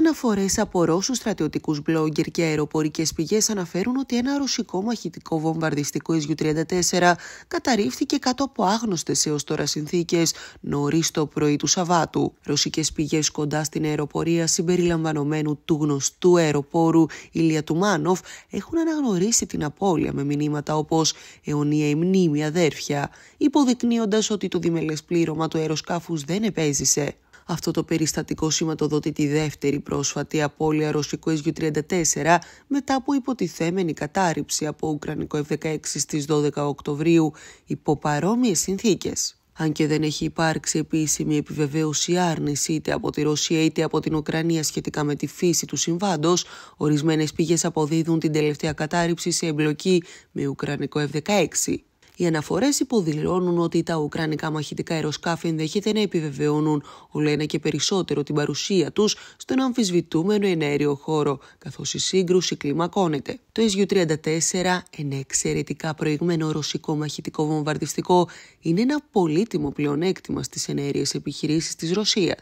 Αναφορές από Ρώσους στρατιωτικούς μπλόγκερ και αεροπορικές πηγές αναφέρουν ότι ένα ρωσικό μαχητικό βομβαρδιστικό SU-34 καταρρίφθηκε κάτω από άγνωστες έως τώρα συνθήκες νωρίς το πρωί του Σαββάτου. Ρωσικές πηγές κοντά στην αεροπορία συμπεριλαμβανομένου του γνωστού αεροπόρου Ηλία Τουμάνοφ έχουν αναγνωρίσει την απώλεια με μηνύματα όπως Αιωνία η μνήμη αδέρφια, υποδεικνύοντας ότι το διμελές πλήρωμα του αεροσκάφους δεν επέζησε. Αυτό το περιστατικό σηματοδότη τη δεύτερη πρόσφατη απώλεια ρωσικού SU-34 μετά από υποτιθέμενη κατάρριψη από Ουκρανικό F-16 στις 12 Οκτωβρίου υπό παρόμοιες συνθήκες. Αν και δεν έχει υπάρξει επίσημη επιβεβαίωση άρνηση είτε από τη Ρωσία είτε από την Ουκρανία σχετικά με τη φύση του συμβάντος, ορισμένες πηγές αποδίδουν την τελευταία κατάρριψη σε εμπλοκή με Ουκρανικό F-16. Οι αναφορές υποδηλώνουν ότι τα ουκρανικά μαχητικά αεροσκάφη ενδέχεται να επιβεβαιώνουν όλο ένα και περισσότερο την παρουσία τους στον αμφισβητούμενο ενέργειο χώρο, καθώς η σύγκρουση κλιμακώνεται. Το SU-34, ένα εξαιρετικά προηγμένο ρωσικό μαχητικό βομβαρδιστικό, είναι ένα πολύτιμο πλεονέκτημα στις ενέργειες επιχειρήσεις της Ρωσίας.